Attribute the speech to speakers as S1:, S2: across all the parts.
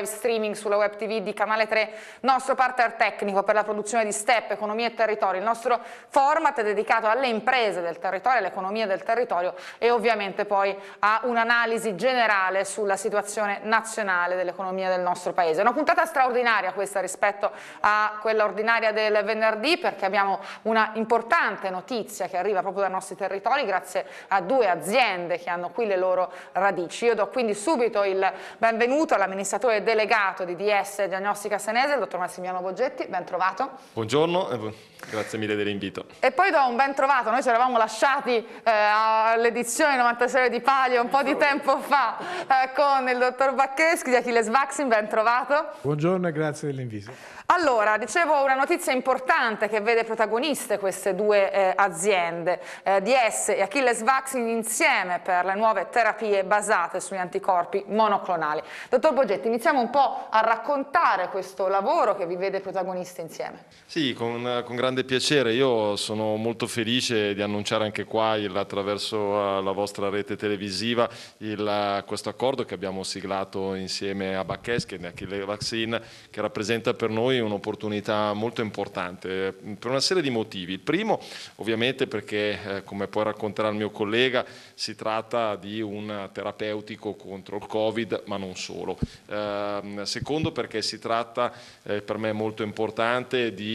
S1: live streaming sulla web tv di Canale 3, nostro partner tecnico per la produzione di STEP, economia e territorio, il nostro format è dedicato alle imprese del territorio, all'economia del territorio e ovviamente poi a un'analisi generale sulla situazione nazionale dell'economia del nostro paese. Una puntata straordinaria questa rispetto a quella ordinaria del venerdì perché abbiamo una importante notizia che arriva proprio dai nostri territori grazie a due aziende che hanno qui le loro radici. Io do quindi subito il benvenuto all'amministratore del delegato di DS Diagnostica Senese, il dottor Massimiliano Boggetti, ben trovato.
S2: Buongiorno e grazie mille dell'invito.
S1: E poi do un ben trovato, noi ci eravamo lasciati eh, all'edizione 96 di Palio un po' di tempo fa eh, con il dottor Baccheschi di Achilles Vaccin, ben trovato.
S3: Buongiorno e grazie dell'invito.
S1: Allora, dicevo una notizia importante che vede protagoniste queste due eh, aziende, eh, DS e Achilles Vaccine insieme per le nuove terapie basate sugli anticorpi monoclonali. Dottor Boggetti, iniziamo un po' a raccontare questo lavoro che vi vede protagoniste insieme.
S2: Sì, con, con grande piacere. Io sono molto felice di annunciare anche qua, il, attraverso eh, la vostra rete televisiva, il, eh, questo accordo che abbiamo siglato insieme a Baccheschi e Achilles Vaccine, che rappresenta per noi un'opportunità molto importante eh, per una serie di motivi. Il primo ovviamente perché eh, come poi racconterà il mio collega si tratta di un terapeutico contro il Covid ma non solo. Eh, secondo perché si tratta eh, per me molto importante di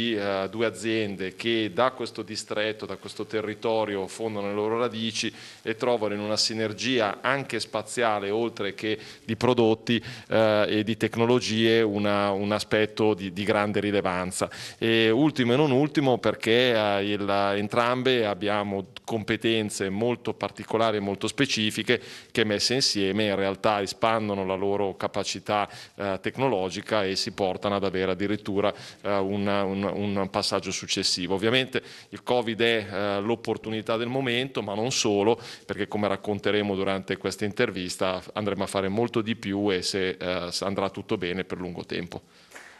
S2: due aziende che da questo distretto, da questo territorio fondano le loro radici e trovano in una sinergia anche spaziale oltre che di prodotti e di tecnologie una, un aspetto di, di grande grande rilevanza. E ultimo e non ultimo perché eh, il, entrambe abbiamo competenze molto particolari e molto specifiche che messe insieme in realtà espandono la loro capacità eh, tecnologica e si portano ad avere addirittura eh, un, un, un, passaggio successivo. Ovviamente il Covid è eh, l'opportunità del momento, ma non solo, perché come racconteremo durante questa intervista andremo a fare molto di più e se eh, andrà tutto bene per lungo tempo.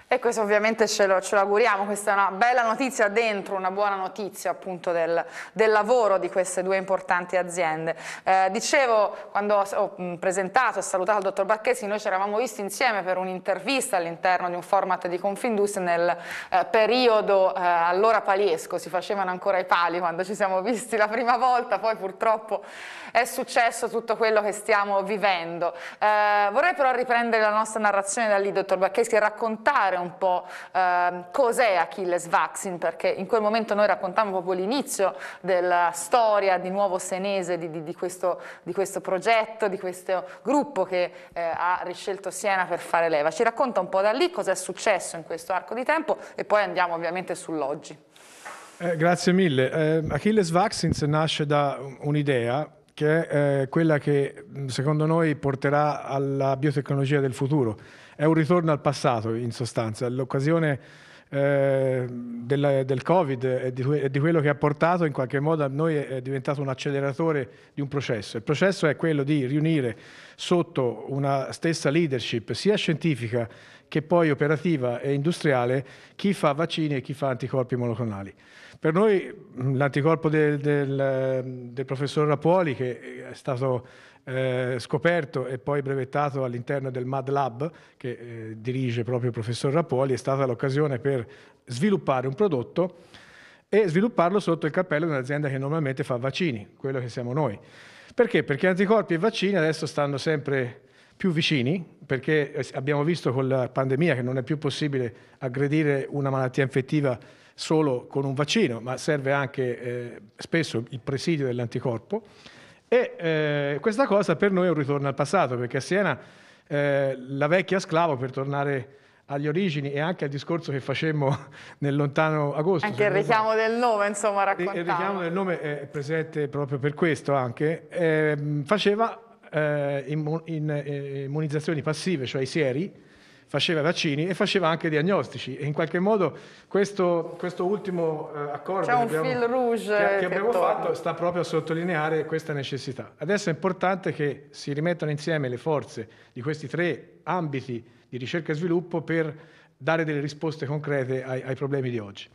S1: E questo ovviamente ce lo, ce lo, auguriamo, questa è una bella notizia dentro, una buona notizia appunto del, del lavoro di queste due importanti aziende. Eh, dicevo, quando ho presentato e salutato il dottor Bacchesi, noi ci eravamo visti insieme per un'intervista all'interno di un format di Confindustria nel eh, periodo eh, allora paliesco, si facevano ancora i pali quando ci siamo visti la prima volta, poi purtroppo è successo tutto quello che stiamo vivendo. Eh, vorrei però riprendere la nostra narrazione da lì, dottor Bacchesi, e raccontare raccontare un po' eh, cos'è Achilles Vaccin, perché in quel momento noi raccontavamo proprio l'inizio della storia di nuovo senese di, di, di, questo, di questo, progetto, di questo gruppo che eh, ha riscelto Siena per fare leva. Ci racconta un po' da lì cos'è successo in questo arco di tempo e poi andiamo ovviamente sull'oggi.
S3: Eh, grazie mille. Eh, Achilles Vaccins nasce da un'idea che è eh, quella che secondo noi porterà alla biotecnologia del futuro è un ritorno al passato in sostanza, l'occasione eh, del, del, Covid e di, e di, quello che ha portato in qualche modo a noi è diventato un acceleratore di un processo. Il processo è quello di riunire sotto una stessa leadership sia scientifica che poi operativa e industriale chi fa vaccini e chi fa anticorpi monoclonali. Per noi l'anticorpo del, del, del professor Rapuoli, che è stato eh, scoperto e poi brevettato all'interno del Mad Lab che eh, dirige proprio il professor Rapoli, è stata l'occasione per sviluppare un prodotto e svilupparlo sotto il cappello di un'azienda che normalmente fa vaccini, quello che siamo noi. Perché? Perché anticorpi e vaccini adesso stanno sempre più vicini, perché eh, abbiamo visto con la pandemia che non è più possibile aggredire una malattia infettiva solo con un vaccino, ma serve anche eh, spesso il presidio dell'anticorpo. E eh, questa cosa per noi è un ritorno al passato, perché a Siena eh, la vecchia sclavo, per tornare agli origini e anche al discorso che facemmo nel lontano agosto. Anche il richiamo del
S1: nome, insomma, raccontato. Il richiamo
S3: del nome è presente proprio per questo anche. Ehm, eh, faceva eh, immunizzazioni passive, cioè i sieri, faceva vaccini e faceva anche diagnostici e in qualche modo questo, questo ultimo eh, accordo che abbiamo, che, che abbiamo fatto sta proprio a sottolineare questa necessità. Adesso è importante che si rimettano insieme le forze di questi tre ambiti di ricerca e sviluppo per dare delle risposte concrete ai, ai problemi di oggi.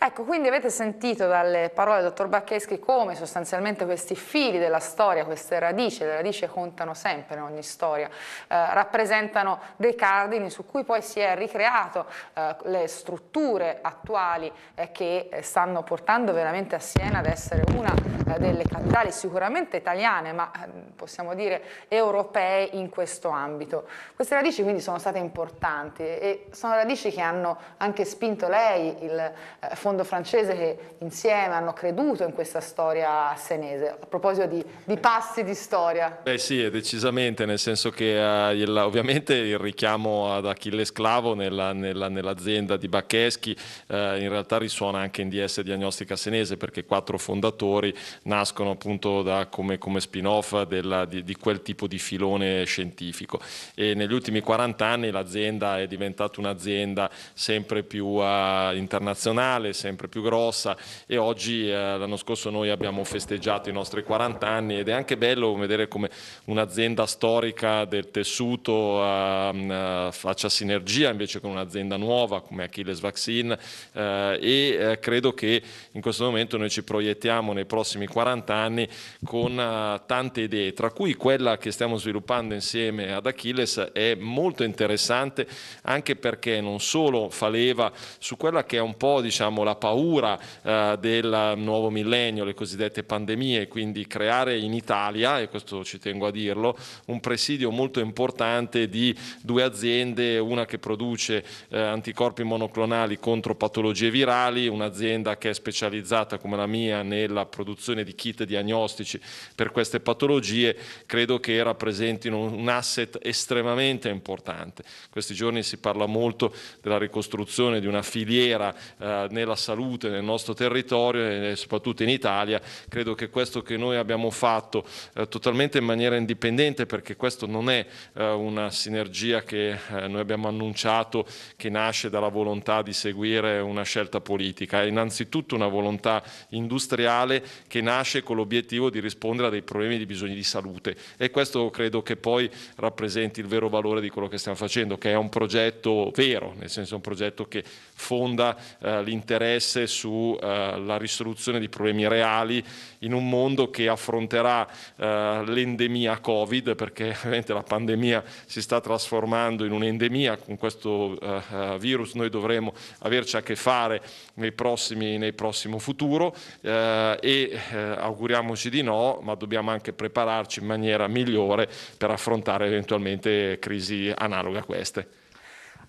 S1: Ecco, quindi avete sentito dalle parole del dottor Baccheschi come sostanzialmente questi fili della storia, queste radici, le radici contano sempre in ogni storia, eh, rappresentano dei cardini su cui poi si è ricreato eh, le strutture attuali eh, che eh, stanno portando veramente a Siena ad essere una eh, delle capitali sicuramente italiane, ma eh, possiamo dire europee in questo ambito. Queste radici quindi sono state importanti e sono radici che hanno anche spinto lei, il eh, fondo francese che insieme hanno creduto in questa storia senese. A proposito di, di passi di storia.
S2: Beh sì, decisamente, nel senso che uh, il, ovviamente il richiamo ad Achille Sclavo nella, nella, nell'azienda di Baccheschi uh, in realtà risuona anche in DS Diagnostica Senese perché quattro fondatori nascono appunto da, come, come spin-off della, di, di quel tipo di filone scientifico e negli ultimi 40 anni l'azienda è diventata un'azienda sempre più uh, internazionale, sempre più grossa e oggi eh, l'anno scorso noi abbiamo festeggiato i nostri 40 anni ed è anche bello vedere come un'azienda storica del tessuto ehm, eh, faccia sinergia invece con un'azienda nuova come Achilles Vaccine eh, e eh, credo che in questo momento noi ci proiettiamo nei prossimi 40 anni con eh, tante idee, tra cui quella che stiamo sviluppando insieme ad Achilles è molto interessante anche perché non solo fa leva su quella che è un po' diciamo, la paura eh, del nuovo millennio, le cosiddette pandemie, quindi creare in Italia, e questo ci tengo a dirlo, un presidio molto importante di due aziende, una che produce eh, anticorpi monoclonali contro patologie virali, un'azienda che è specializzata come la mia nella produzione di kit diagnostici per queste patologie, credo che rappresentino un asset estremamente importante. Questi giorni si parla molto della ricostruzione di una filiera eh, nella salute nel nostro territorio e soprattutto in Italia. Credo che questo che noi abbiamo fatto eh, totalmente in maniera indipendente, perché questo non è eh, una sinergia che eh, noi abbiamo annunciato che nasce dalla volontà di seguire una scelta politica, è innanzitutto una volontà industriale che nasce con l'obiettivo di rispondere a dei problemi di bisogni di salute e questo credo che poi rappresenti il vero valore di quello che stiamo facendo, che è un progetto vero, nel senso un progetto che fonda eh, l'interesse interesse sulla eh, risoluzione di problemi reali in un mondo che affronterà eh, l'endemia Covid, perché ovviamente la pandemia si sta trasformando in un'endemia, con questo eh, eh, virus noi dovremo averci a che fare nei prossimi, nei prossimo futuro eh, e eh, auguriamoci di no, ma dobbiamo anche prepararci in maniera migliore per affrontare eventualmente crisi analoghe a queste.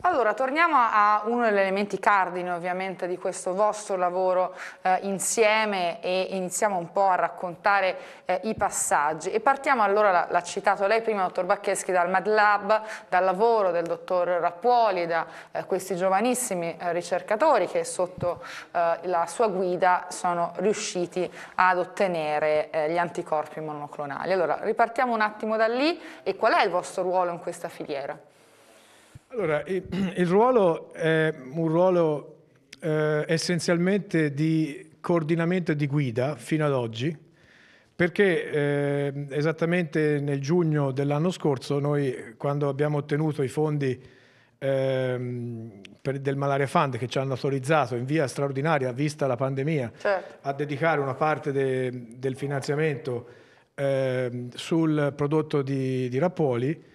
S1: Allora, torniamo a uno degli elementi cardine ovviamente di questo vostro lavoro eh, insieme e iniziamo un po' a raccontare eh, i passaggi e partiamo allora, l'ha citato lei prima, dottor Baccheschi, dal Mad dal lavoro del dottor Rappuoli, da eh, questi giovanissimi eh, ricercatori che sotto eh, la sua guida sono riusciti ad ottenere eh, gli anticorpi monoclonali. Allora, ripartiamo un attimo da lì e qual è il vostro ruolo in questa filiera?
S3: Allora, il ruolo è un ruolo eh, essenzialmente di coordinamento e di guida fino ad oggi, perché eh, esattamente nel giugno dell'anno scorso noi, quando abbiamo ottenuto i fondi eh, per, del Malaria Fund che ci hanno autorizzato in via straordinaria, vista la pandemia, certo. a dedicare una parte de, del finanziamento ehm, sul prodotto di, di Rapoli,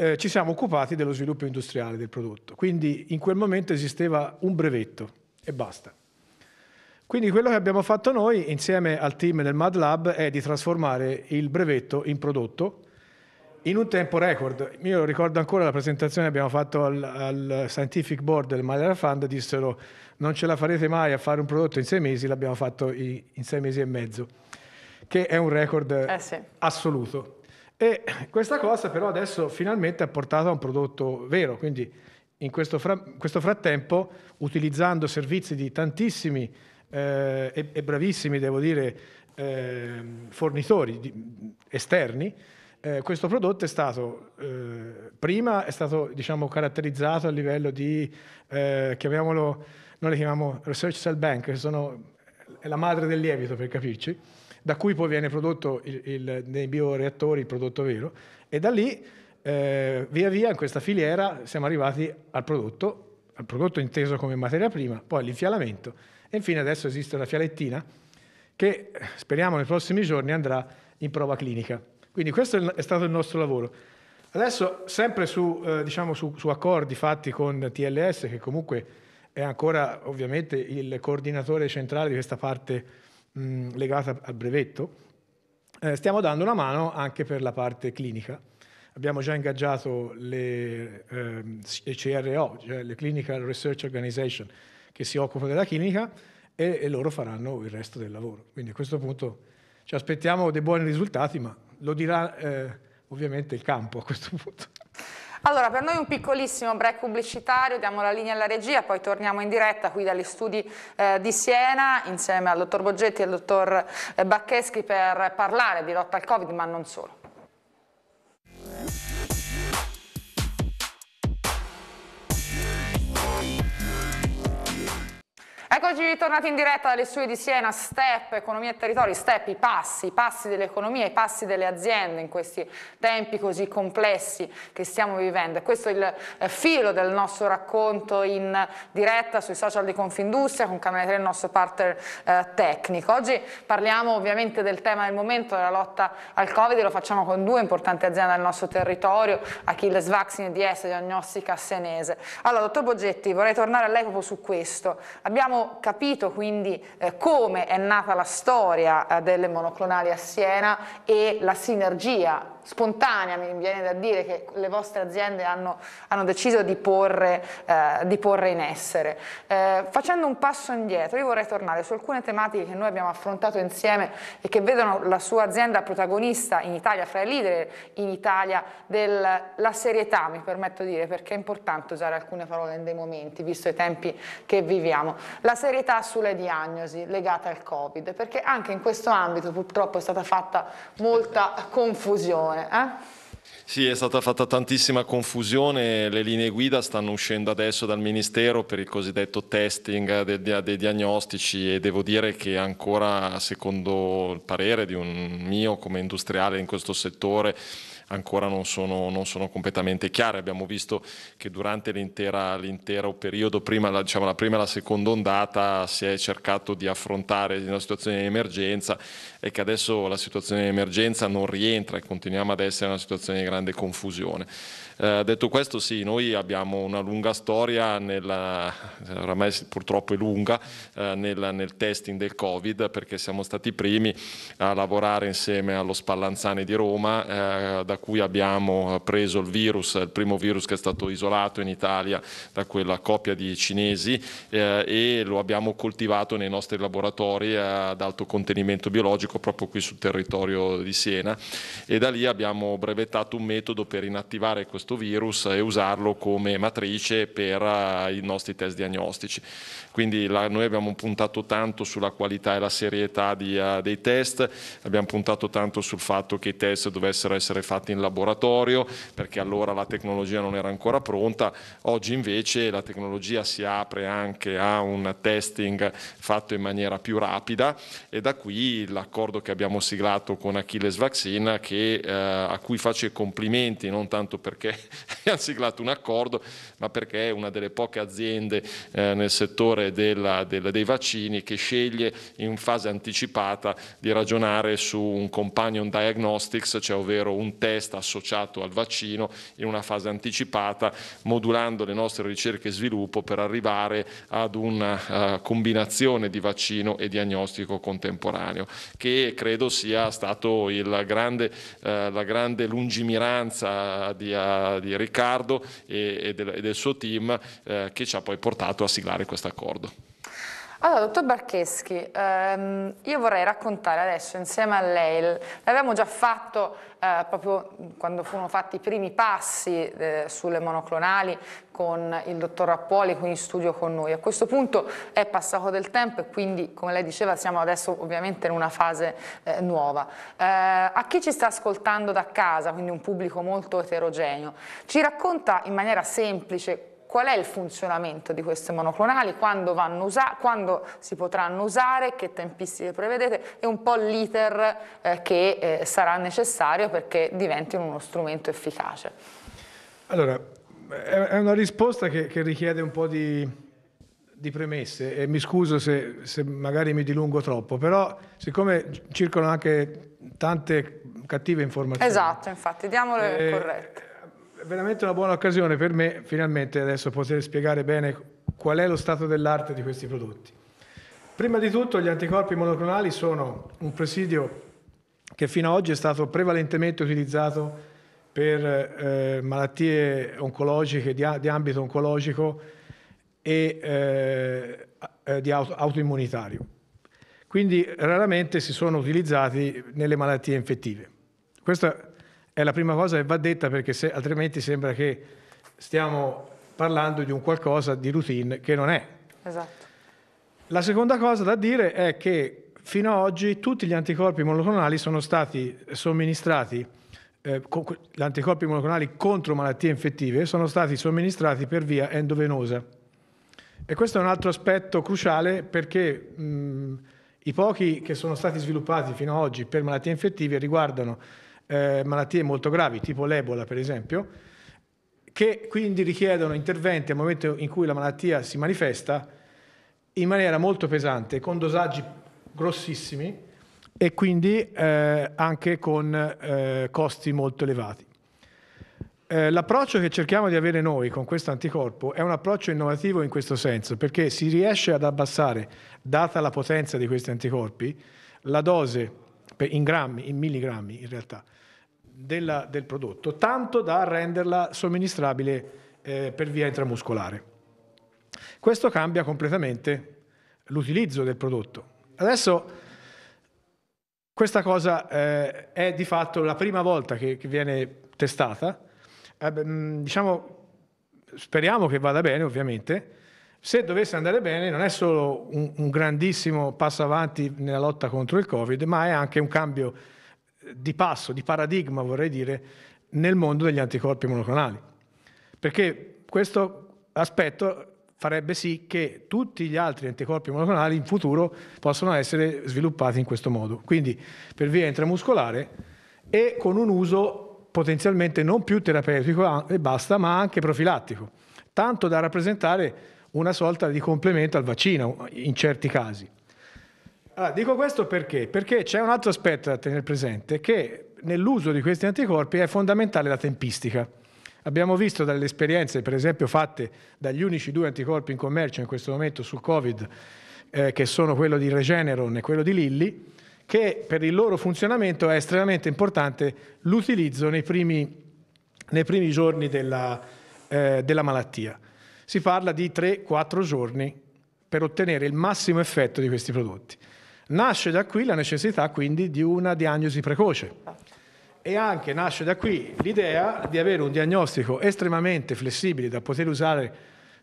S3: eh, ci siamo occupati dello sviluppo industriale del prodotto. Quindi in quel momento esisteva un brevetto e basta. Quindi quello che abbiamo fatto noi insieme al team del Mad Lab è di trasformare il brevetto in prodotto in un tempo record. Io ricordo ancora la presentazione che abbiamo fatto al, al Scientific Board del Malaria Fund, dissero non ce la farete mai a fare un prodotto in sei mesi, l'abbiamo fatto in sei mesi e mezzo, che è un record eh sì. assoluto. E questa cosa però adesso finalmente ha portato a un prodotto vero, quindi in questo, fra- questo frattempo, utilizzando servizi di tantissimi eh, e-, e, bravissimi, devo dire, eh, fornitori di- esterni, eh, questo prodotto è stato, eh, prima è stato diciamo, caratterizzato a livello di, eh, chiamiamolo, noi le chiamiamo Research Cell Bank, che sono, è la madre del lievito per capirci, da cui poi viene prodotto il, il, nei bioreattori il prodotto vero e da lì eh, via via in questa filiera siamo arrivati al prodotto, al prodotto inteso come materia prima, poi all'infialamento e infine adesso esiste una fialettina che speriamo nei prossimi giorni andrà in prova clinica. Quindi questo è stato il nostro lavoro. Adesso sempre su, eh, diciamo, su, su accordi fatti con TLS che comunque è ancora ovviamente il coordinatore centrale di questa parte mh, legata al brevetto, eh, stiamo dando una mano anche per la parte clinica. Abbiamo già ingaggiato le ehm, CRO, cioè le Clinical Research Organization, che si occupano della clinica e, e loro faranno il resto del lavoro. Quindi a questo punto ci aspettiamo dei buoni risultati, ma lo dirà eh, ovviamente il campo a questo punto.
S1: Allora, per noi un piccolissimo break pubblicitario, diamo la linea alla regia, poi torniamo in diretta qui dagli studi eh, di Siena insieme al dottor Boggetti e al dottor eh, Baccheschi per parlare di lotta al Covid, ma non solo. Eccoci tornati in diretta dalle sue di Siena, Step, Economia e Territori, Step, i passi, i passi dell'economia, i passi delle aziende in questi tempi così complessi che stiamo vivendo. questo è il eh, filo del nostro racconto in diretta sui social di Confindustria con Camera 3, il nostro partner eh, tecnico. Oggi parliamo ovviamente del tema del momento, della lotta al Covid, lo facciamo con due importanti aziende del nostro territorio, Achilles Vaccine e DS, Diagnostica Senese. Allora, dottor Boggetti, vorrei tornare a lei proprio su questo. Abbiamo capito quindi eh, come è nata la storia eh, delle monoclonali a Siena e la sinergia spontanea, mi viene da dire, che le vostre aziende hanno, hanno deciso di porre, eh, di porre, in essere. Eh, facendo un passo indietro, io vorrei tornare su alcune tematiche che noi abbiamo affrontato insieme e che vedono la sua azienda protagonista in Italia, fra i leader in Italia, della serietà, mi permetto di dire, perché è importante usare alcune parole in dei momenti, visto i tempi che viviamo. La serietà sulle diagnosi legate al Covid, perché anche in questo ambito purtroppo è stata fatta molta confusione cuore. Eh?
S2: Sì, è stata fatta tantissima confusione, le linee guida stanno uscendo adesso dal Ministero per il cosiddetto testing dei, dei, diagnostici e devo dire che ancora secondo il parere di un mio come industriale in questo settore ancora non sono, non sono completamente chiare. Abbiamo visto che durante l'intero periodo, prima la, diciamo, la prima e la seconda ondata, si è cercato di affrontare una situazione di emergenza e che adesso la situazione di emergenza non rientra e continuiamo ad essere in una situazione di grande confusione. Eh, detto questo, sì, noi abbiamo una lunga storia, nella, oramai purtroppo è lunga, eh, nel, nel, testing del Covid perché siamo stati i primi a lavorare insieme allo Spallanzani di Roma, eh, da cui abbiamo preso il virus, il primo virus che è stato isolato in Italia da quella coppia di cinesi eh, e lo abbiamo coltivato nei nostri laboratori ad alto contenimento biologico proprio qui sul territorio di Siena e da lì abbiamo brevettato un metodo per inattivare questo questo virus e usarlo come matrice per eh, i nostri test diagnostici. Quindi la, noi abbiamo puntato tanto sulla qualità e la serietà di, uh, dei test, abbiamo puntato tanto sul fatto che i test dovessero essere fatti in laboratorio, perché allora la tecnologia non era ancora pronta, oggi invece la tecnologia si apre anche a un testing fatto in maniera più rapida e da qui l'accordo che abbiamo siglato con Achilles Vaccina che, eh, a cui faccio i complimenti non tanto perché hanno siglato un accordo, ma perché è una delle poche aziende eh, nel settore della, della, dei vaccini che sceglie in fase anticipata di ragionare su un companion diagnostics, cioè ovvero un test associato al vaccino in una fase anticipata, modulando le nostre ricerche e sviluppo per arrivare ad una uh, combinazione di vaccino e diagnostico contemporaneo, che credo sia stato il grande, uh, la grande lungimiranza di, uh, di Riccardo e, e, del, e, del, suo team eh, che ci ha poi portato a siglare questo accordo.
S1: Allora, dottor Barcheschi, ehm, io vorrei raccontare adesso insieme a lei, l'abbiamo già fatto eh, proprio quando furono fatti i primi passi eh, sulle monoclonali con il dottor Rappoli qui in studio con noi. A questo punto è passato del tempo e quindi, come lei diceva, siamo adesso ovviamente in una fase eh, nuova. Eh, a chi ci sta ascoltando da casa, quindi un pubblico molto eterogeneo, ci racconta in maniera semplice qual è il funzionamento di queste monoclonali, quando, quando, si potranno usare, che tempistiche prevedete e un po' l'iter eh, che eh, sarà necessario perché diventino uno strumento efficace.
S3: Allora, è una risposta che, che richiede un po' di, di premesse e mi scuso se, se, magari mi dilungo troppo, però siccome circolano anche tante cattive informazioni.
S1: Esatto, infatti, diamole eh, corrette
S3: veramente una buona occasione per me finalmente adesso poter spiegare bene qual è lo stato dell'arte di questi prodotti. Prima di tutto gli anticorpi monoclonali sono un presidio che fino ad oggi è stato prevalentemente utilizzato per eh, malattie oncologiche, di, di, ambito oncologico e eh, eh, di auto, autoimmunitario. Quindi raramente si sono utilizzati nelle malattie infettive. Questa è è la prima cosa che va detta perché se, altrimenti sembra che stiamo parlando di un qualcosa di routine che non è. Esatto. La seconda cosa da dire è che fino ad oggi tutti gli anticorpi monoclonali sono stati somministrati, eh, con, gli anticorpi monoclonali contro malattie infettive sono stati somministrati per via endovenosa. E questo è un altro aspetto cruciale perché mh, mm, i pochi che sono stati sviluppati fino ad oggi per malattie infettive riguardano eh, malattie molto gravi, tipo l'Ebola per esempio, che quindi richiedono interventi al momento in cui la malattia si manifesta in maniera molto pesante, con dosaggi grossissimi e quindi eh, anche con eh, costi molto elevati. Eh, l'approccio che cerchiamo di avere noi con questo anticorpo è un approccio innovativo in questo senso, perché si riesce ad abbassare, data la potenza di questi anticorpi, la dose in grammi, in milligrammi in realtà, della, del prodotto, tanto da renderla somministrabile eh, per via intramuscolare. Questo cambia completamente l'utilizzo del prodotto. Adesso questa cosa eh, è di fatto la prima volta che, che viene testata. Eh, mm, diciamo, speriamo che vada bene, ovviamente. Se dovesse andare bene, non è solo un, un grandissimo passo avanti nella lotta contro il Covid, ma è anche un cambio di passo, di paradigma vorrei dire, nel mondo degli anticorpi monoclonali. Perché questo aspetto farebbe sì che tutti gli altri anticorpi monoclonali in futuro possano essere sviluppati in questo modo, quindi per via intramuscolare e con un uso potenzialmente non più terapeutico e basta, ma anche profilattico, tanto da rappresentare una sorta di complemento al vaccino in certi casi. Allora, dico questo perché? Perché c'è un altro aspetto da tenere presente, che nell'uso di questi anticorpi è fondamentale la tempistica. Abbiamo visto dalle esperienze, per esempio, fatte dagli unici due anticorpi in commercio in questo momento sul Covid, eh, che sono quello di Regeneron e quello di Lilly, che per il loro funzionamento è estremamente importante l'utilizzo nei primi, nei primi giorni della, eh, della malattia. Si parla di 3-4 giorni per ottenere il massimo effetto di questi prodotti. Nasce da qui la necessità quindi di una diagnosi precoce e anche nasce da qui l'idea di avere un diagnostico estremamente flessibile da poter usare,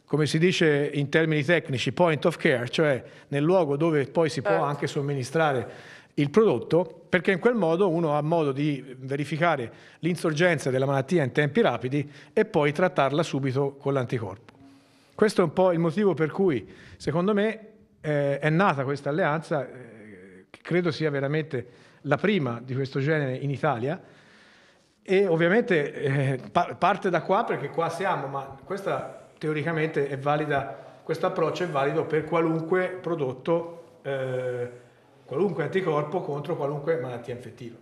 S3: come si dice in termini tecnici, point of care, cioè nel luogo dove poi si può certo. anche somministrare il prodotto, perché in quel modo uno ha modo di verificare l'insorgenza della malattia in tempi rapidi e poi trattarla subito con l'anticorpo. Questo è un po' il motivo per cui, secondo me, eh, è nata questa alleanza. Eh, credo sia veramente la prima di questo genere in Italia. E ovviamente eh, pa- parte da qua perché qua siamo, ma questa teoricamente è valida, questo approccio è valido per qualunque prodotto, eh, qualunque anticorpo contro qualunque malattia infettiva.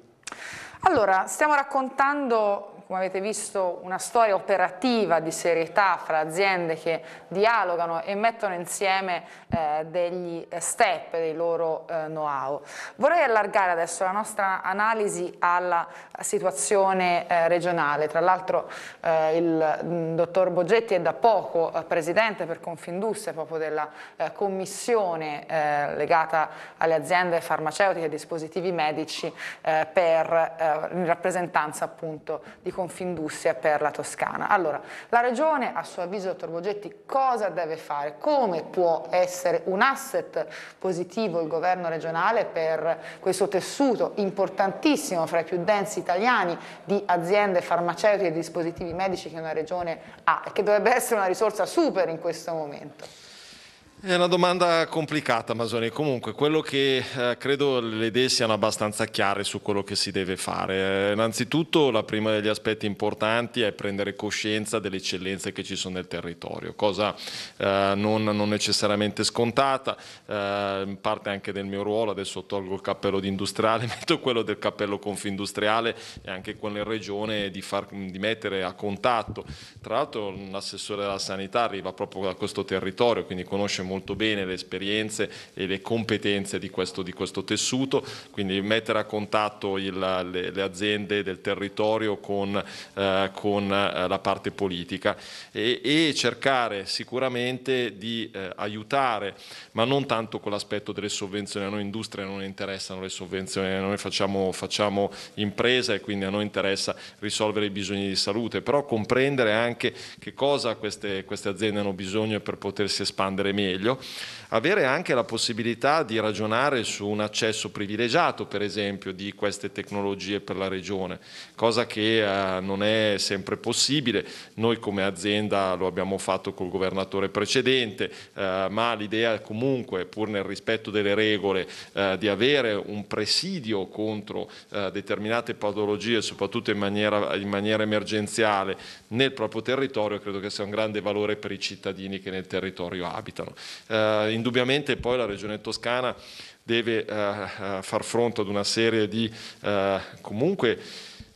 S1: Allora, stiamo raccontando come avete visto, una storia operativa di serietà fra aziende che dialogano e mettono insieme eh, degli eh, step, dei loro eh, know-how. Vorrei allargare adesso la nostra analisi alla situazione eh, regionale. Tra l'altro eh, il mm, dottor Boggetti è da poco eh, presidente per Confindustria, proprio della commissione legata alle aziende farmaceutiche e dispositivi medici per, in rappresentanza appunto di Confindustria Confindustria per la Toscana. Allora, la Regione, a suo avviso, dottor Bogetti, cosa deve fare? Come può essere un asset positivo il governo regionale per questo tessuto importantissimo fra i più densi italiani di aziende farmaceutiche e dispositivi medici che una Regione ha e che dovrebbe essere una risorsa super in questo momento?
S2: È una domanda complicata, Masoni. Comunque, quello che eh, credo le idee siano abbastanza chiare su quello che si deve fare. Eh, innanzitutto, la prima degli aspetti importanti è prendere coscienza delle eccellenze che ci sono nel territorio, cosa eh, non, non, necessariamente scontata, eh, parte anche del mio ruolo. Adesso tolgo il cappello di industriale, metto quello del cappello confindustriale e anche con la regione di, di mettere a contatto. Tra l'altro, l'assessore della sanità arriva proprio da questo territorio, quindi conosce molto molto bene le esperienze e le competenze di questo, di questo tessuto, quindi mettere a contatto il, le, le, aziende del territorio con, eh, con eh, la parte politica e, e cercare sicuramente di eh, aiutare, ma non tanto con l'aspetto delle sovvenzioni, a noi industria non interessano le sovvenzioni, noi facciamo, facciamo impresa e quindi a noi interessa risolvere i bisogni di salute, però comprendere anche che cosa queste, queste aziende hanno bisogno per potersi espandere meglio meglio, avere anche la possibilità di ragionare su un accesso privilegiato, per esempio, di queste tecnologie per la regione, cosa che eh, non è sempre possibile. Noi come azienda lo abbiamo fatto col governatore precedente, eh, ma l'idea comunque, pur nel rispetto delle regole, eh, di avere un presidio contro eh, determinate patologie, soprattutto in maniera, in maniera emergenziale, nel proprio territorio, credo che sia un grande valore per i cittadini che nel territorio abitano. Eh, indubbiamente poi la Regione Toscana deve eh, eh far fronte ad una serie di eh, comunque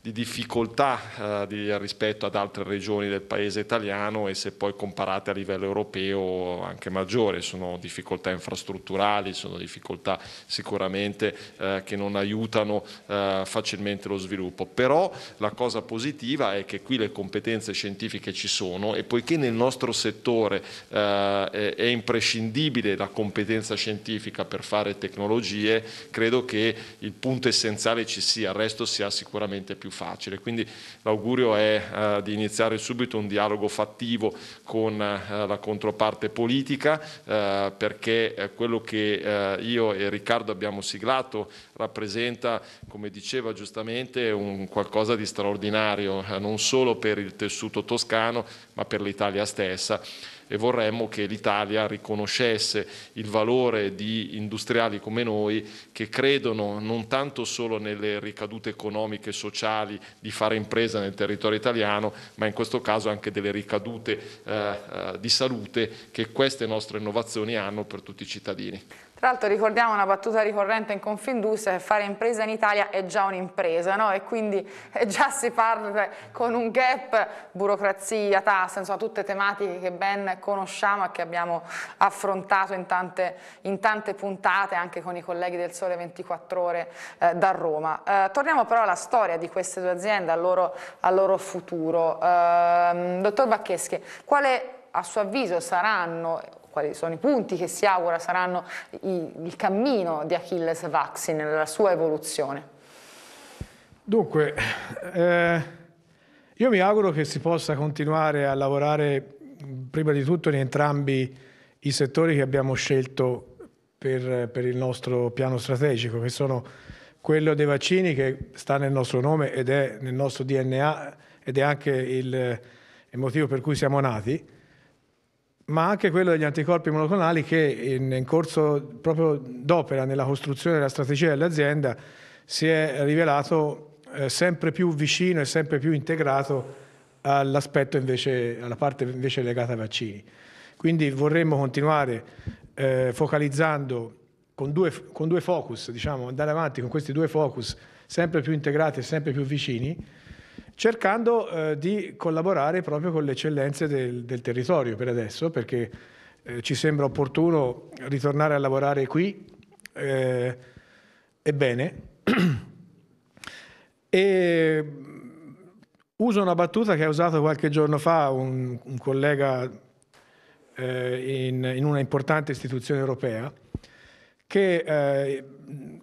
S2: di difficoltà eh, di, rispetto ad altre regioni del paese italiano e se poi comparate a livello europeo anche maggiore, sono difficoltà infrastrutturali, sono difficoltà sicuramente eh, che non aiutano eh, facilmente lo sviluppo, però la cosa positiva è che qui le competenze scientifiche ci sono e poiché nel nostro settore eh, è imprescindibile la competenza scientifica per fare tecnologie, credo che il punto essenziale ci sia, il resto sia sicuramente più facile facile. Quindi l'augurio è eh, di iniziare subito un dialogo fattivo con eh, la controparte politica eh, perché eh, quello che eh, io e Riccardo abbiamo siglato rappresenta, come diceva giustamente, un qualcosa di straordinario, eh, non solo per il tessuto toscano ma per l'Italia stessa e vorremmo che l'Italia riconoscesse il valore di industriali come noi che credono non tanto solo nelle ricadute economiche e sociali di fare impresa nel territorio italiano, ma in questo caso anche delle ricadute eh, eh di salute che queste nostre innovazioni hanno per tutti i cittadini.
S1: Tra l'altro ricordiamo una battuta ricorrente in Confindustria che fare impresa in Italia è già un'impresa no? e quindi eh, già si parla con un gap burocrazia, tasse, insomma tutte tematiche che ben conosciamo e che abbiamo affrontato in tante, in tante puntate anche con i colleghi del Sole 24 Ore eh, da Roma. Eh, torniamo però alla storia di queste due aziende, al loro, al loro futuro. Eh, dottor Baccheschi, quale a suo avviso saranno quali sono i punti che si augura saranno i, il cammino di Achilles Vaccine, nella sua evoluzione?
S3: Dunque, eh, io mi auguro che si possa continuare a lavorare prima di tutto in entrambi i settori che abbiamo scelto per, per, il nostro piano strategico, che sono quello dei vaccini che sta nel nostro nome ed è nel nostro DNA ed è anche il, il motivo per cui siamo nati, ma anche quello degli anticorpi monoclonali che in, in corso proprio d'opera nella costruzione della strategia dell'azienda si è rivelato eh, sempre più vicino e sempre più integrato all'aspetto invece, alla parte invece legata ai vaccini. Quindi vorremmo continuare eh, focalizzando con due, con due focus, diciamo, andare avanti con questi due focus sempre più integrati e sempre più vicini, cercando eh, di collaborare proprio con le eccellenze del, del territorio per adesso, perché eh, ci sembra opportuno ritornare a lavorare qui, eh, ebbene. e mm, uso una battuta che ha usato qualche giorno fa un, un collega eh, in, in, una importante istituzione europea, che eh,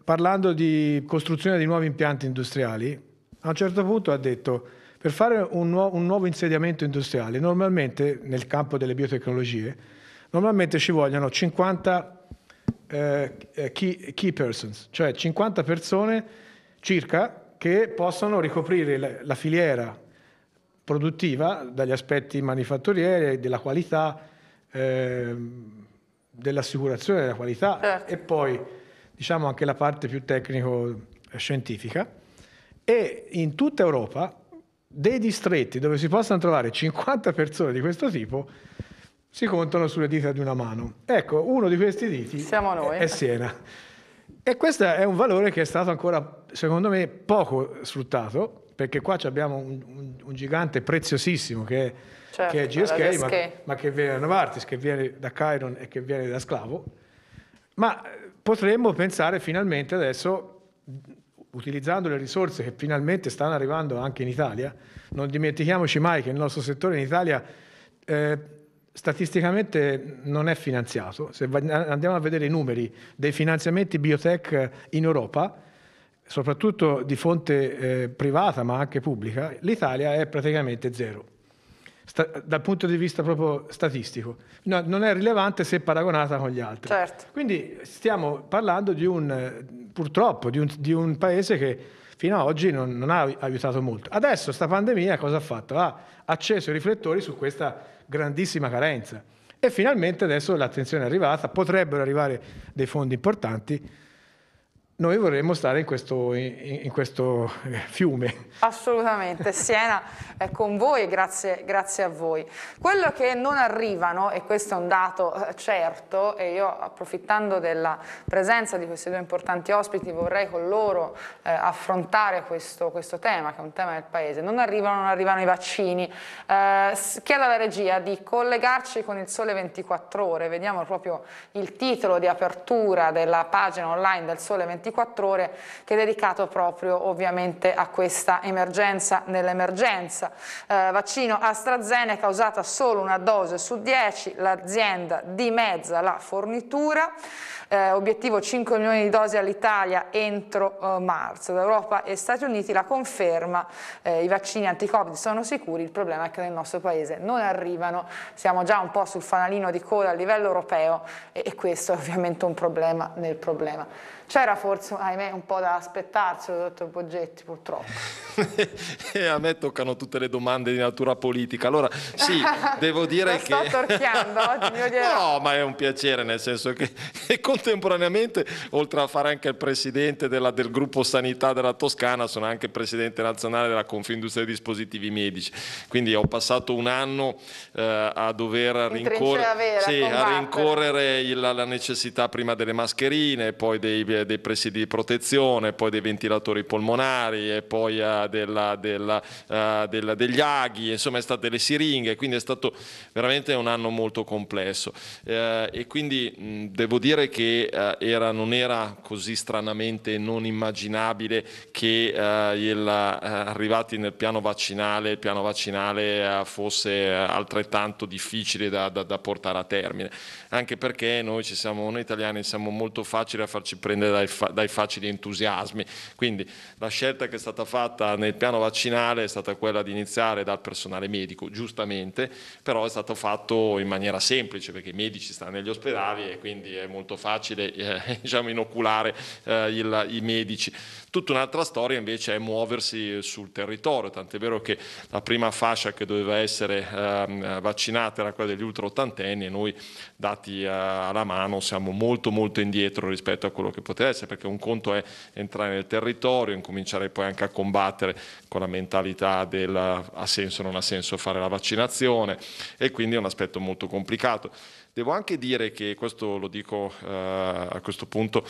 S3: parlando di costruzione di nuovi impianti industriali, a un certo punto ha detto, per fare un, nuovo, un nuovo insediamento industriale, normalmente nel campo delle biotecnologie, normalmente ci vogliono 50 eh, eh, key, key, persons, cioè 50 persone circa che possono ricoprire la, la filiera produttiva dagli aspetti manifatturieri, della qualità, eh, dell'assicurazione della qualità certo. e poi diciamo anche la parte più tecnico-scientifica. Eh, e in tutta Europa dei distretti dove si possano trovare 50 persone di questo tipo si contano sulle dita di una mano. Ecco, uno di questi diti è Siena. E questo è un valore che è stato ancora, secondo me, poco sfruttato, perché qua abbiamo un, un, un, gigante preziosissimo che, certo, è GSK, ma, ma, che viene da Novartis, che viene da Chiron e che viene da Sclavo. Ma eh, potremmo pensare finalmente adesso utilizzando le risorse che finalmente stanno arrivando anche in Italia. Non dimentichiamoci mai che il nostro settore in Italia eh, statisticamente non è finanziato. Se andiamo a vedere i numeri dei finanziamenti biotech in Europa, soprattutto di fonte eh, privata ma anche pubblica, l'Italia è praticamente zero sta, dal punto di vista proprio statistico, no, non è rilevante se paragonata con gli altri. Certo. Quindi stiamo parlando di un, purtroppo, di un, di un paese che fino ad oggi non, non, ha aiutato molto. Adesso sta pandemia cosa ha fatto? Ha acceso i riflettori su questa grandissima carenza e finalmente adesso l'attenzione è arrivata, potrebbero arrivare dei fondi importanti noi vorremmo stare in questo, in, in questo, eh, fiume.
S1: Assolutamente, Siena è con voi e grazie, grazie, a voi. Quello che non arrivano, e questo è un dato eh, certo, e io approfittando della presenza di questi due importanti ospiti vorrei con loro eh, affrontare questo, questo, tema, che è un tema del Paese, non arrivano, non arrivano i vaccini. Eh, chiedo alla regia di collegarci con il Sole 24 Ore, vediamo proprio il titolo di apertura della pagina online del Sole 24 Ore 24 ore che è dedicato proprio ovviamente a questa emergenza nell'emergenza. Eh, vaccino AstraZeneca usata solo una dose su 10, l'azienda dimezza la fornitura, eh, obiettivo 5 milioni di dosi all'Italia entro eh, marzo. Da Europa e Stati Uniti la conferma, eh, i vaccini anti-Covid sono sicuri, il problema è che nel nostro paese non arrivano, siamo già un po' sul fanalino di coda a livello europeo e, e questo è ovviamente un problema nel problema. C'era forse, ahimè, un po' da aspettarselo, dottor Boggetti, purtroppo.
S2: e eh, a me toccano tutte le domande di natura politica. Allora, sì, devo dire che... sto torchiando
S1: oggi, mio Dio.
S2: No, ma è un piacere, nel senso che contemporaneamente, oltre a fare anche il presidente della, del gruppo Sanità della Toscana, sono anche presidente nazionale della Confindustria dei Dispositivi Medici. Quindi ho passato un anno eh, a dover rincorre... vera, sì, a rincorrere il, la necessità prima delle mascherine, poi dei dei presidi di protezione, poi dei ventilatori polmonari e poi uh, della, della, uh, eh, della, degli aghi, insomma è stata delle siringhe, quindi è stato veramente un anno molto complesso eh, e quindi mh, mm, devo dire che eh, era, non era così stranamente non immaginabile che eh, il, eh, arrivati nel piano vaccinale, il piano vaccinale fosse altrettanto difficile da, da, da portare a termine, anche perché noi, ci siamo, noi italiani siamo molto facili a farci prendere dipende dai, fa dai, facili entusiasmi. Quindi la scelta che è stata fatta nel piano vaccinale è stata quella di iniziare dal personale medico, giustamente, però è stato fatto in maniera semplice perché i medici stanno negli ospedali e quindi è molto facile eh, diciamo, inoculare eh, il, i medici. Tutta un'altra storia invece è muoversi sul territorio, tant'è vero che la prima fascia che doveva essere eh, vaccinata era quella degli ultra ottantenni e noi dati eh, alla mano siamo molto molto indietro rispetto a quello che poteva poteva essere, perché un conto è entrare nel territorio, incominciare poi anche a combattere con la mentalità del ha senso o non ha senso fare la vaccinazione e quindi è un aspetto molto complicato. Devo anche dire che, questo lo dico eh, a questo punto,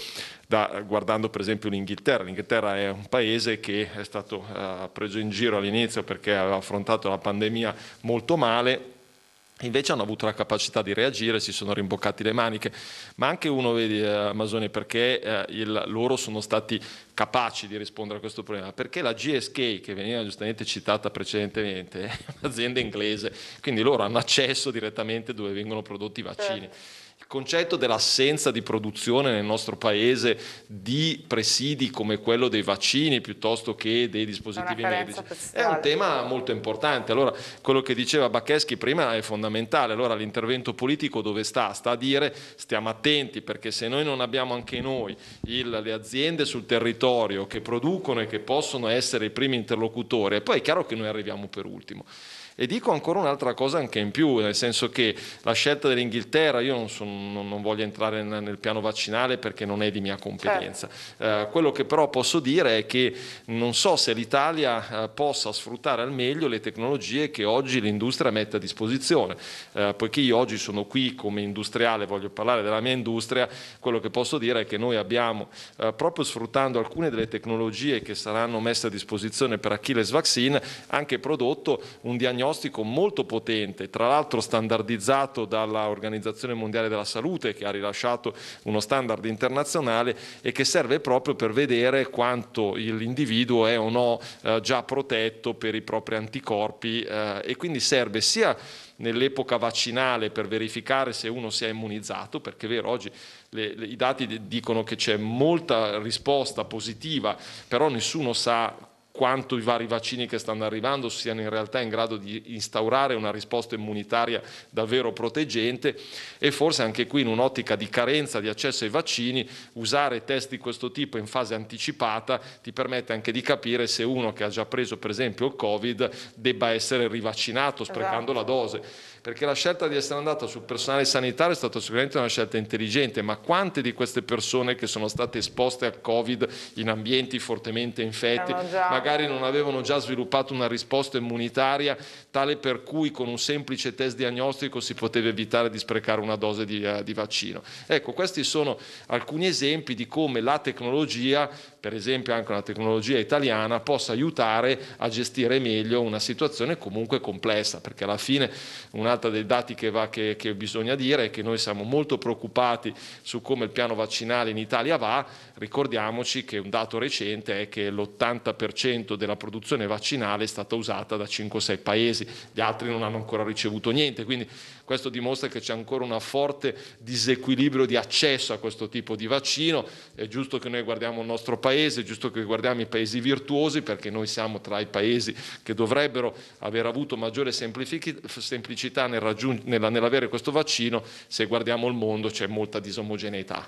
S2: da, guardando per esempio l'Inghilterra, l'Inghilterra è un paese che è stato eh, preso in giro all'inizio perché aveva affrontato la pandemia molto male Invece hanno avuto la capacità di reagire, si sono rimboccati le maniche, ma anche uno, vedi Amazoni eh, perché eh, il, loro sono stati capaci di rispondere a questo problema, perché la GSK, che veniva giustamente citata precedentemente, è un'azienda inglese, quindi loro hanno accesso direttamente dove vengono prodotti i vaccini. Eh. Il concetto dell'assenza di produzione nel nostro paese di presidi come quello dei vaccini piuttosto che dei dispositivi medici è un tema molto importante. Allora, quello che diceva Baccheschi prima è fondamentale. Allora, l'intervento politico dove sta? Sta a dire stiamo attenti perché se noi non abbiamo anche noi il, le aziende sul territorio che producono e che possono essere i primi interlocutori, poi è chiaro che noi arriviamo per ultimo. E dico ancora un'altra cosa anche in più, nel senso che la scelta dell'Inghilterra, io non, sono, non voglio entrare nel, piano vaccinale perché non è di mia competenza, certo. eh, quello che però posso dire è che non so se l'Italia eh, possa sfruttare al meglio le tecnologie che oggi l'industria mette a disposizione, eh, poiché io oggi sono qui come industriale, voglio parlare della mia industria, quello che posso dire è che noi abbiamo, eh, proprio sfruttando alcune delle tecnologie che saranno messe a disposizione per Achilles Vaccine, anche prodotto un diagnostico diagnostico molto potente, tra l'altro standardizzato dall'Organizzazione Mondiale della Salute che ha rilasciato uno standard internazionale e che serve proprio per vedere quanto l'individuo è o no eh, già protetto per i propri anticorpi eh, e quindi serve sia nell'epoca vaccinale per verificare se uno si è immunizzato, perché è vero, oggi le, le, i dati dicono che c'è molta risposta positiva, però nessuno sa quanto i vari vaccini che stanno arrivando siano in realtà in grado di instaurare una risposta immunitaria davvero proteggente e forse anche qui in un'ottica di carenza di accesso ai vaccini usare test di questo tipo in fase anticipata ti permette anche di capire se uno che ha già preso per esempio il Covid debba essere rivaccinato sprecando esatto. la dose perché la scelta di essere andata sul personale sanitario è stata sicuramente una scelta intelligente, ma quante di queste persone che sono state esposte al Covid in ambienti fortemente infetti, magari non avevano già sviluppato una risposta immunitaria tale per cui con un semplice test diagnostico si poteva evitare di sprecare una dose di, uh, di vaccino. Ecco, questi sono alcuni esempi di come la tecnologia, per esempio anche una tecnologia italiana, possa aiutare a gestire meglio una situazione comunque complessa, perché alla fine una un'altra dei dati che, va, che, che bisogna dire è che noi siamo molto preoccupati su come il piano vaccinale in Italia va, ricordiamoci che un dato recente è che l'80% della produzione vaccinale è stata usata da 5-6 paesi, gli altri non hanno ancora ricevuto niente, quindi questo dimostra che c'è ancora un forte disequilibrio di accesso a questo tipo di vaccino. È giusto che noi guardiamo il nostro paese, è giusto che guardiamo i paesi virtuosi perché noi siamo tra i paesi che dovrebbero aver avuto maggiore semplicità nel nell'avere questo vaccino. Se guardiamo il mondo c'è molta disomogeneità.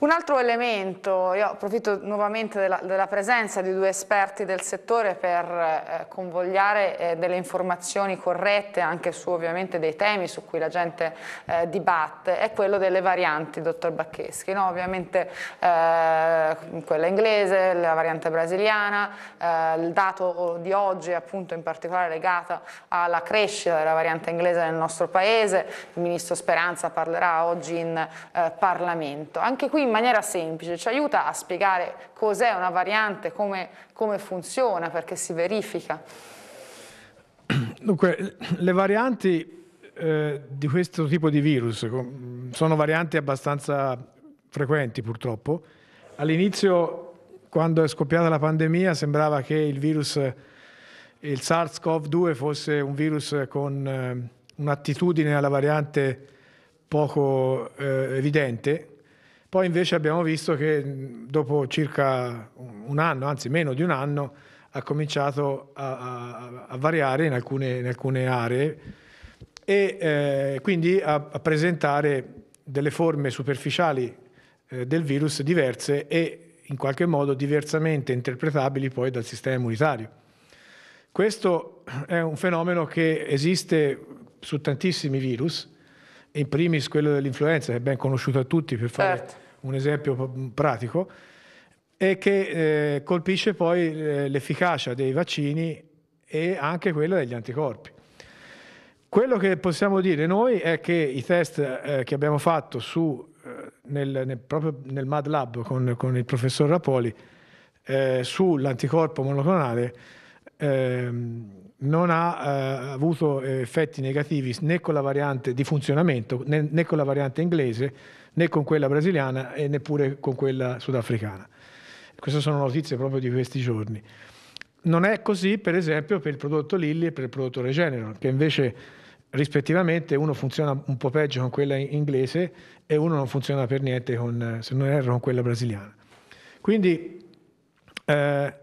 S1: Un altro elemento, io approfitto nuovamente della, della presenza di due esperti del settore per eh, convogliare eh, delle informazioni corrette anche su ovviamente dei temi su cui la gente eh, dibatte, è quello delle varianti, dottor Baccheschi, no? ovviamente eh, quella inglese, la variante brasiliana, eh, il dato di oggi è appunto in particolare legato alla crescita della variante inglese nel nostro paese, il ministro Speranza parlerà oggi in eh, Parlamento. Anche qui in maniera semplice, ci aiuta a spiegare cos'è una variante, come, come funziona, perché si verifica.
S3: Dunque, le varianti eh, di questo tipo di virus sono varianti abbastanza frequenti purtroppo. All'inizio, quando è scoppiata la pandemia, sembrava che il virus, il SARS-CoV-2 fosse un virus con eh, un'attitudine alla variante poco eh, evidente, poi invece abbiamo visto che dopo circa un anno, anzi meno di un anno, ha cominciato a, a, a variare in alcune, in alcune, aree e eh, quindi a, a, presentare delle forme superficiali eh, del virus diverse e in qualche modo diversamente interpretabili poi dal sistema immunitario. Questo è un fenomeno che esiste su tantissimi virus, in primis quello dell'influenza, che è ben conosciuto a tutti per fare certo. un esempio pratico, e che eh, colpisce poi eh, l'efficacia dei vaccini e anche quella degli anticorpi. Quello che possiamo dire noi è che i test eh, che abbiamo fatto su, eh, nel, nel, proprio nel Mad Lab con, con il professor Rapoli eh, sull'anticorpo monoclonale ehm, non ha eh, avuto eh, effetti negativi né con la variante di funzionamento, né, né, con la variante inglese, né con quella brasiliana e neppure con quella sudafricana. Queste sono notizie proprio di questi giorni. Non è così, per esempio, per il prodotto Lilly e per il prodotto Regeneron, che invece rispettivamente uno funziona un po' peggio con quella inglese e uno non funziona per niente con, se non erro, con quella brasiliana. Quindi eh,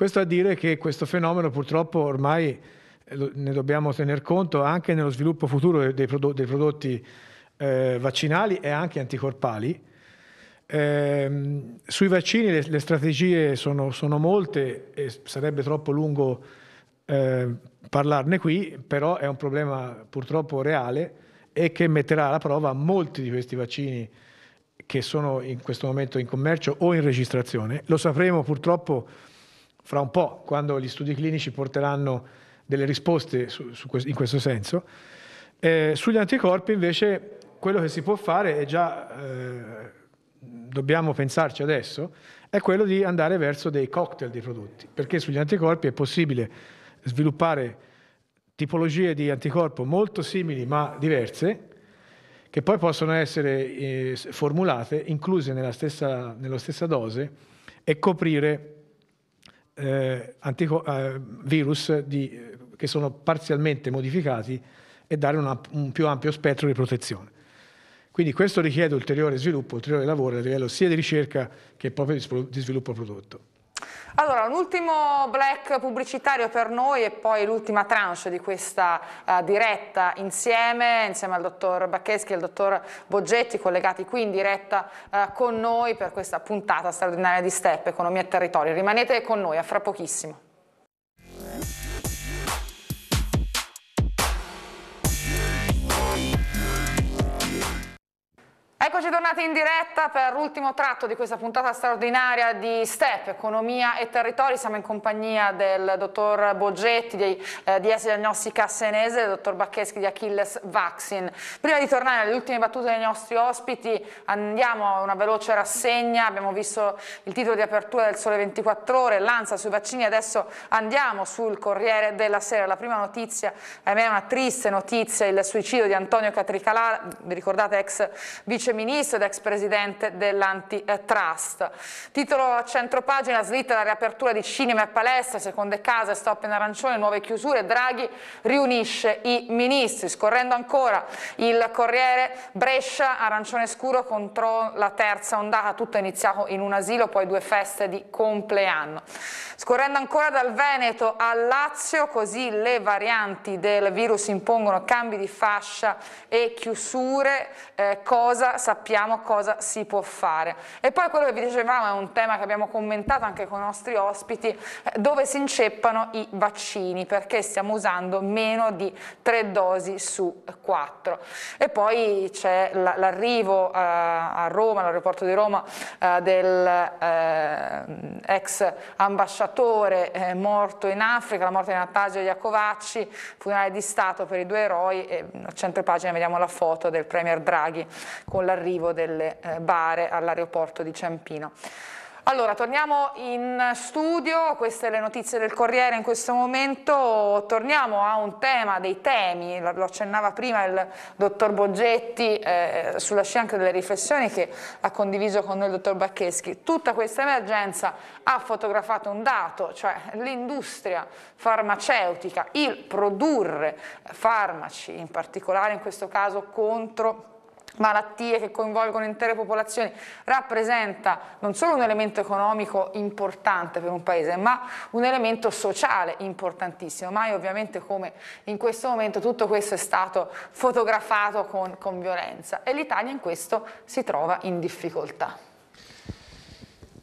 S3: questo a dire che questo fenomeno purtroppo ormai eh, ne dobbiamo tener conto anche nello sviluppo futuro dei, prodotti, dei prodotti eh, vaccinali e anche anticorpali. Eh, sui vaccini le, le strategie sono, sono, molte e sarebbe troppo lungo eh, parlarne qui, però è un problema purtroppo reale e che metterà alla prova molti di questi vaccini che sono in questo momento in commercio o in registrazione. Lo sapremo purtroppo fra un po', quando gli studi clinici porteranno delle risposte su, su, in questo senso. Eh, sugli anticorpi invece quello che si può fare, e già eh, dobbiamo pensarci adesso, è quello di andare verso dei cocktail di prodotti, perché sugli anticorpi è possibile sviluppare tipologie di anticorpo molto simili ma diverse, che poi possono essere eh, formulate, incluse nella stessa, nella stessa dose e coprire eh, antico, eh, virus di, che sono parzialmente modificati e dare una, un più ampio spettro di protezione. Quindi questo richiede ulteriore sviluppo, ulteriore lavoro a livello sia di ricerca che proprio di sviluppo prodotto.
S1: Allora, un ultimo black pubblicitario per noi e poi l'ultima tranche di questa uh, diretta insieme, insieme al dottor Baccheschi e al dottor Boggetti, collegati qui in diretta uh, con noi per questa puntata straordinaria di STEP, Economia e Territorio. Rimanete con noi, a fra pochissimo. Eccoci tornati in diretta per l'ultimo tratto di questa puntata straordinaria di STEP, Economia e Territori. Siamo in compagnia del dottor Boggetti di, eh, di S. Diagnostica Senese e del dottor Baccheschi di Achilles Vaccin. Prima di tornare alle ultime battute dei nostri ospiti, andiamo a una veloce rassegna. Abbiamo visto il titolo di apertura del Sole 24 Ore, l'ANSA sui vaccini. Adesso andiamo sul Corriere della Sera. La prima notizia, ahimè, è una triste notizia, il suicidio di Antonio Catricalà, vi ricordate, ex vice viceministro ed ex presidente dell'antitrust. Titolo a centro pagina, slitta la riapertura di cinema e palestra, seconde case, stop in arancione, nuove chiusure, Draghi riunisce i ministri. Scorrendo ancora il Corriere Brescia, arancione scuro contro la terza ondata, tutto è iniziato in un asilo, poi due feste di compleanno. Scorrendo ancora dal Veneto al Lazio, così le varianti del virus impongono cambi di fascia e chiusure, eh, cosa sappiamo cosa si può fare. E poi quello che vi dicevamo è un tema che abbiamo commentato anche con i nostri ospiti, eh, dove si inceppano i vaccini, perché stiamo usando meno di tre dosi su quattro. E poi c'è l'arrivo eh, a Roma, all'aeroporto di Roma, eh, dell'ex ambasciatore morto in Africa, la morte di Natasha Iacovacci, funerale di Stato per i due eroi, e a centro pagina vediamo la foto del Premier Draghi con la all'arrivo delle eh, bare all'aeroporto di Ciampino. Allora, torniamo in studio, queste le notizie del Corriere in questo momento, torniamo a un tema, dei temi, lo accennava prima il dottor Boggetti eh, sulla scia anche delle riflessioni che ha condiviso con noi il dottor Baccheschi, tutta questa emergenza ha fotografato un dato, cioè l'industria farmaceutica, il produrre farmaci, in particolare in questo caso contro malattie che coinvolgono intere popolazioni, rappresenta non solo un elemento economico importante per un paese, ma un elemento sociale importantissimo. Mai ovviamente come in questo momento tutto questo è stato fotografato con, con violenza e l'Italia in questo si trova in difficoltà.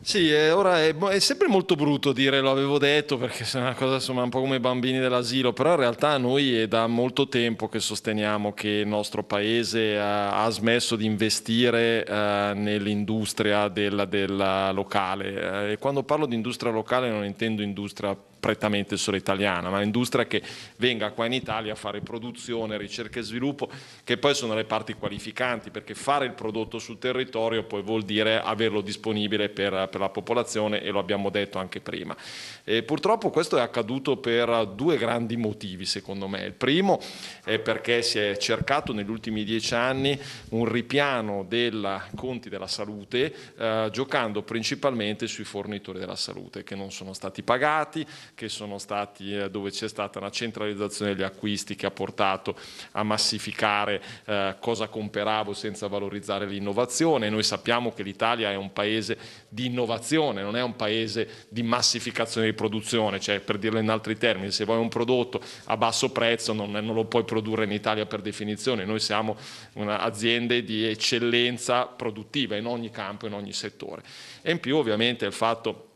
S2: Sì, è, eh, ora è, è, sempre molto brutto dire lo avevo detto perché è una cosa insomma un po' come i bambini dell'asilo, però in realtà noi è da molto tempo che sosteniamo che il nostro paese ha, ha smesso di investire eh, nell'industria della, della locale eh, e quando parlo di industria locale non intendo industria prettamente solo italiana, ma l'industria che venga qua in Italia a fare produzione, ricerca e sviluppo, che poi sono le parti qualificanti, perché fare il prodotto sul territorio poi vuol dire averlo disponibile per, per la popolazione e lo abbiamo detto anche prima. E purtroppo questo è accaduto per due grandi motivi secondo me. Il primo è perché si è cercato negli ultimi dieci anni un ripiano dei conti della salute eh, giocando principalmente sui fornitori della salute che non sono stati pagati, stati, eh, dove c'è stata una centralizzazione degli acquisti che ha portato a massificare eh, cosa comperavo senza valorizzare l'innovazione. Noi sappiamo che l'Italia è un paese di innovazione, non è un paese di massificazione di produzione, cioè per dirlo in altri termini, se vuoi un prodotto a basso prezzo non, non lo puoi produrre in Italia per definizione, noi siamo aziende di eccellenza produttiva in ogni campo, in ogni settore. E in più ovviamente il fatto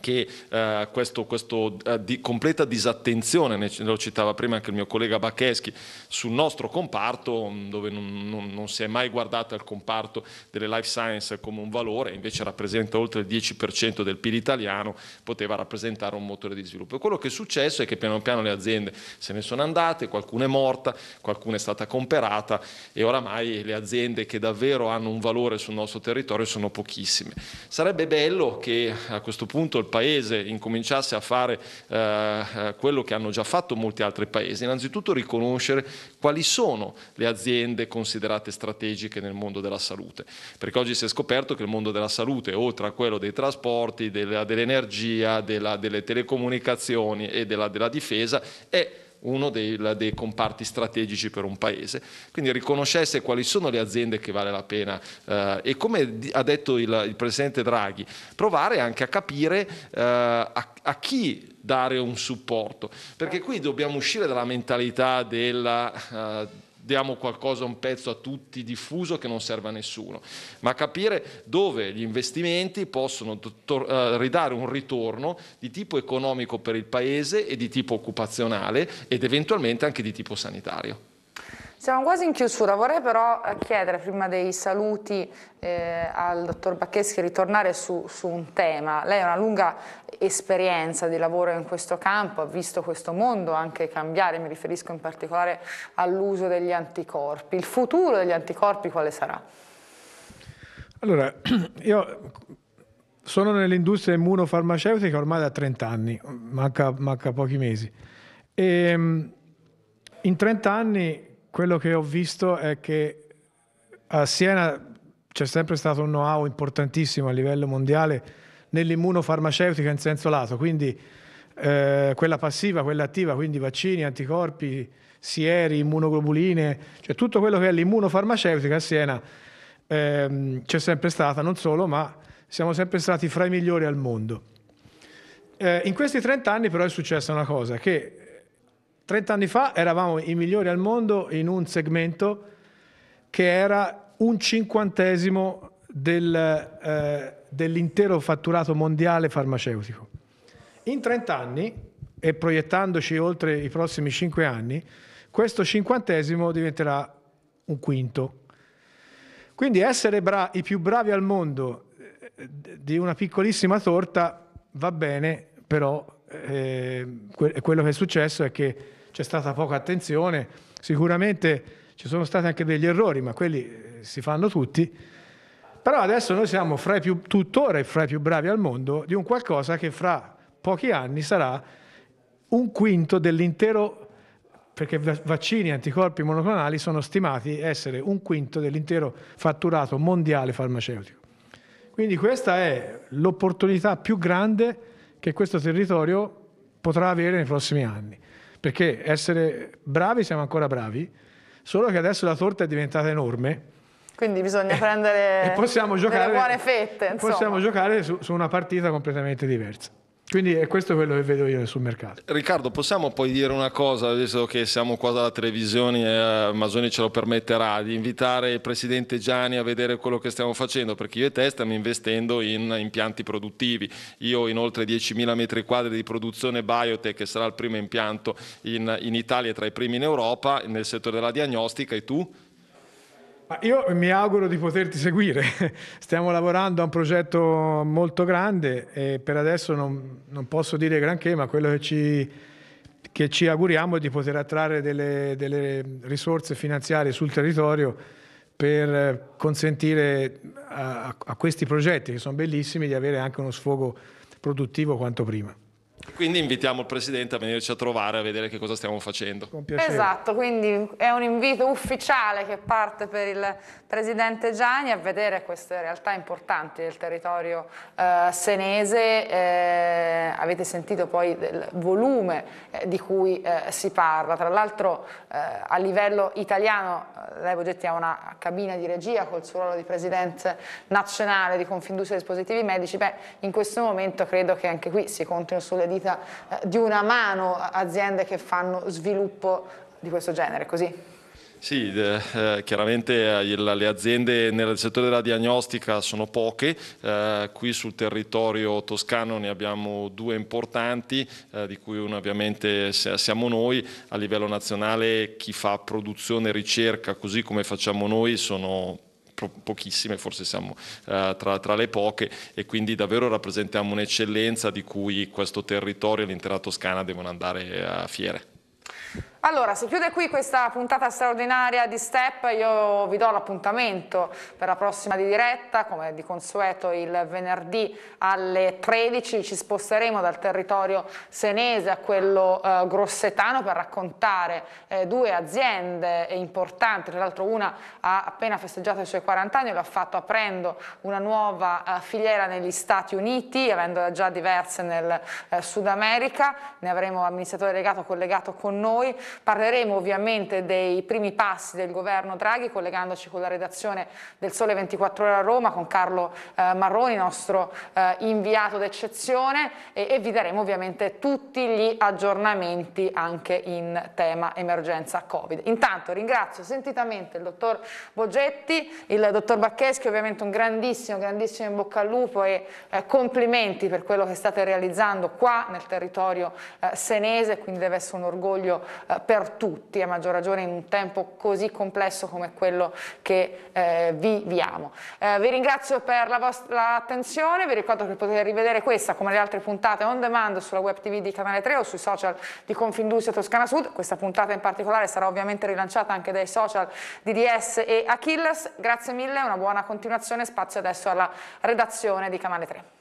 S2: che eh, questo, questo eh, di completa disattenzione, ne, lo citava prima anche il mio collega Baccheschi, sul nostro comparto, mm, dove non, non, non, si è mai guardato al comparto delle life science come un valore, invece rappresenta oltre il 10% del PIL italiano, poteva rappresentare un motore di sviluppo. quello che è successo è che piano piano le aziende se ne sono andate, qualcuna è morta, qualcuna è stata comperata e oramai le aziende che davvero hanno un valore sul nostro territorio sono pochissime. Sarebbe bello che a questo punto il Paese incominciasse a fare eh, eh, quello che hanno già fatto molti altri Paesi, innanzitutto riconoscere quali sono le aziende considerate strategiche nel mondo della salute, perché oggi si è scoperto che il mondo della salute, oltre a quello dei trasporti, dell'energia, dell delle telecomunicazioni e della, della difesa, è uno dei, dei, comparti strategici per un paese. Quindi riconoscesse quali sono le aziende che vale la pena eh, e come ha detto il, il, Presidente Draghi, provare anche a capire eh, a, a chi dare un supporto, perché qui dobbiamo uscire dalla mentalità della... Uh, diamo qualcosa, un pezzo a tutti diffuso che non serve a nessuno, ma capire dove gli investimenti possono eh, ridare un ritorno di tipo economico per il Paese e di tipo occupazionale ed eventualmente anche di tipo sanitario.
S1: Siamo quasi in chiusura, vorrei però eh, chiedere prima dei saluti eh, al dottor Baccheschi ritornare su, su, un tema. Lei ha una lunga esperienza di lavoro in questo campo, ha visto questo mondo anche cambiare, mi riferisco in particolare all'uso degli anticorpi. Il futuro degli anticorpi quale sarà?
S3: Allora, io sono nell'industria immunofarmaceutica ormai da 30 anni, manca, manca pochi mesi. E, ehm, in 30 anni quello che ho visto è che a Siena c'è sempre stato un know-how importantissimo a livello mondiale nell'immunofarmaceutica in senso lato, quindi eh, quella passiva, quella attiva, quindi vaccini, anticorpi, sieri, immunoglobuline, cioè tutto quello che è l'immunofarmaceutica a Siena ehm, c'è sempre stata, non solo, ma siamo sempre stati fra i migliori al mondo. Eh, in questi 30 anni però è successa una cosa, che 30 anni fa eravamo i migliori al mondo in un segmento che era un cinquantesimo del, eh, dell'intero fatturato mondiale farmaceutico. In 30 anni, e proiettandoci oltre i prossimi 5 anni, questo cinquantesimo diventerà un quinto. Quindi essere bra- i più bravi al mondo eh, di una piccolissima torta va bene, però eh, que- quello che è successo è che c'è stata poca attenzione, sicuramente ci sono stati anche degli errori, ma quelli eh, si fanno tutti. Però adesso noi siamo fra i più, tuttora fra i più bravi al mondo di un qualcosa che fra pochi anni sarà un quinto dell'intero, perché vaccini e anticorpi monoclonali sono stimati essere un quinto dell'intero fatturato mondiale farmaceutico. Quindi questa è l'opportunità più grande che questo territorio potrà avere nei prossimi anni perché essere bravi siamo ancora bravi, solo che adesso la torta è diventata enorme.
S1: Quindi bisogna prendere e possiamo giocare, delle buone fette. Insomma. Possiamo
S3: giocare su, su una partita completamente diversa. Quindi è questo quello che vedo io sul mercato.
S2: Riccardo, possiamo poi dire una cosa, visto che siamo qua dalla televisione e eh, Masoni ce lo permetterà, di invitare il presidente Gianni a vedere quello che stiamo facendo, perché io e te stiamo investendo in impianti produttivi. Io in oltre 10.000 metri quadri di produzione biotech, che sarà il primo impianto in, in Italia e tra i primi in Europa, nel settore della diagnostica, e tu?
S3: Io mi auguro di poterti seguire, stiamo lavorando a un progetto molto grande e per adesso non, non posso dire granché, ma quello che ci, che ci auguriamo è di poter attrarre delle, delle, risorse finanziarie sul territorio per consentire a, a questi progetti, che sono bellissimi, di avere anche uno sfogo produttivo quanto prima.
S2: Quindi invitiamo il Presidente a venirci a trovare a vedere che cosa stiamo facendo. Esatto,
S1: quindi è un invito ufficiale che parte per il Presidente Gianni a vedere queste realtà importanti del territorio eh, senese. Eh, avete sentito poi del volume eh, di cui eh, si parla. Tra l'altro eh, a livello italiano, eh, lei Bogetti ha una cabina di regia col suo ruolo di Presidente nazionale di Confindustria e Dispositivi Medici, beh in questo momento credo che anche qui si contino sulle dita eh, di una mano aziende che fanno sviluppo di questo genere, così?
S2: Sì, eh, chiaramente eh, le aziende nel settore della diagnostica sono poche, eh, qui sul territorio toscano ne abbiamo due importanti, eh, di cui una ovviamente siamo noi, a livello nazionale chi fa produzione e ricerca così come facciamo noi sono pochissime, forse siamo eh, tra, tra, le poche e quindi davvero rappresentiamo un'eccellenza di cui questo territorio e l'intera Toscana devono andare eh, a fiere.
S1: Allora, si chiude qui questa puntata straordinaria di Step, io vi do l'appuntamento per la prossima di diretta, come di consueto il venerdì alle 13 ci sposteremo dal territorio senese a quello eh, grossetano per raccontare eh, due aziende importanti, tra l'altro una ha appena festeggiato i suoi 40 anni, lo ha fatto aprendo una nuova eh, filiera negli Stati Uniti, avendo già diverse nel eh, Sud America, ne avremo amministratore legato collegato con noi Parleremo ovviamente dei primi passi del governo Draghi collegandoci con la redazione del Sole 24 Ore a Roma con Carlo eh, Marroni, nostro eh, inviato d'eccezione e, e vi daremo ovviamente tutti gli aggiornamenti anche in tema emergenza Covid. Intanto ringrazio sentitamente il dottor Boggetti, il dottor Baccheschi, ovviamente un grandissimo, grandissimo in bocca al lupo e eh, complimenti per quello che state realizzando qua nel territorio eh, senese, quindi deve essere un orgoglio eh, per tutti, a maggior ragione in un tempo così complesso come quello che eh, viviamo. Eh, vi ringrazio per la vostra attenzione, vi ricordo che potete rivedere questa come le altre puntate on demand sulla web tv di Canale 3 o sui social di Confindustria Toscana Sud, questa puntata in particolare sarà ovviamente rilanciata anche dai social di DS e Achilles, grazie mille, una buona continuazione, spazio adesso alla redazione di Canale 3.